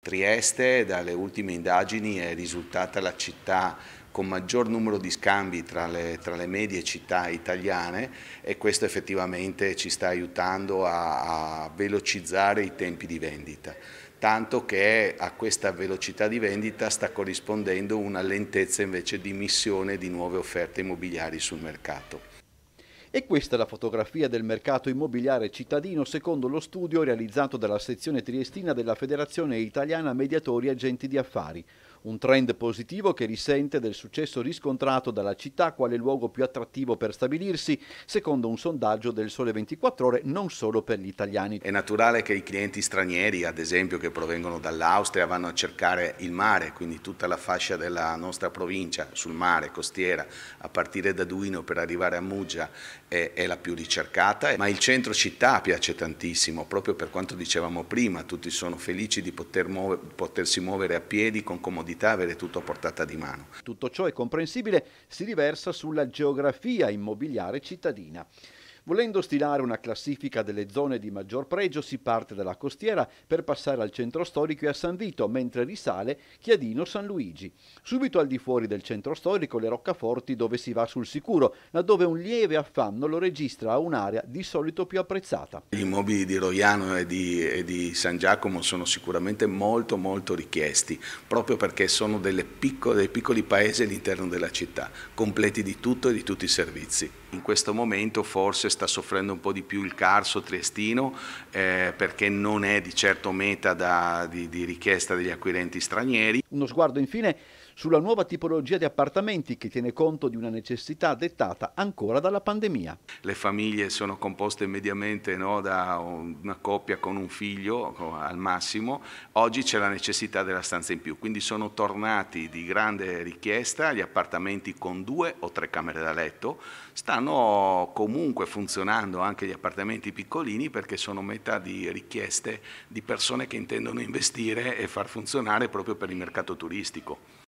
Trieste, dalle ultime indagini, è risultata la città con maggior numero di scambi tra le, tra le medie città italiane e questo effettivamente ci sta aiutando a, a velocizzare i tempi di vendita tanto che a questa velocità di vendita sta corrispondendo una lentezza invece di missione di nuove offerte immobiliari sul mercato. E questa è la fotografia del mercato immobiliare cittadino secondo lo studio realizzato dalla sezione triestina della Federazione Italiana Mediatori Agenti di Affari un trend positivo che risente del successo riscontrato dalla città quale luogo più attrattivo per stabilirsi, secondo un sondaggio del Sole 24 Ore non solo per gli italiani. È naturale che i clienti stranieri, ad esempio che provengono dall'Austria, vanno a cercare il mare, quindi tutta la fascia della nostra provincia sul mare, costiera, a partire da Duino per arrivare a Muggia è, è la più ricercata, ma il centro città piace tantissimo, proprio per quanto dicevamo prima, tutti sono felici di poter muove, potersi muovere a piedi con comodità comodità avere tutto a portata di mano. Tutto ciò è comprensibile, si riversa sulla geografia immobiliare cittadina. Volendo stilare una classifica delle zone di maggior pregio si parte dalla costiera per passare al centro storico e a San Vito, mentre risale Chiadino San Luigi. Subito al di fuori del centro storico le roccaforti dove si va sul sicuro, laddove un lieve affanno lo registra a un'area di solito più apprezzata. Gli immobili di Roiano e di, e di San Giacomo sono sicuramente molto molto richiesti, proprio perché sono piccole, dei piccoli paesi all'interno della città, completi di tutto e di tutti i servizi. In questo momento forse sta soffrendo un po' di più il Carso triestino eh, perché non è di certo meta da, di, di richiesta degli acquirenti stranieri. Uno sguardo infine sulla nuova tipologia di appartamenti che tiene conto di una necessità dettata ancora dalla pandemia. Le famiglie sono composte mediamente no, da una coppia con un figlio al massimo, oggi c'è la necessità della stanza in più, quindi sono tornati di grande richiesta gli appartamenti con due o tre camere da letto, stanno comunque funzionando funzionando anche gli appartamenti piccolini perché sono metà di richieste di persone che intendono investire e far funzionare proprio per il mercato turistico.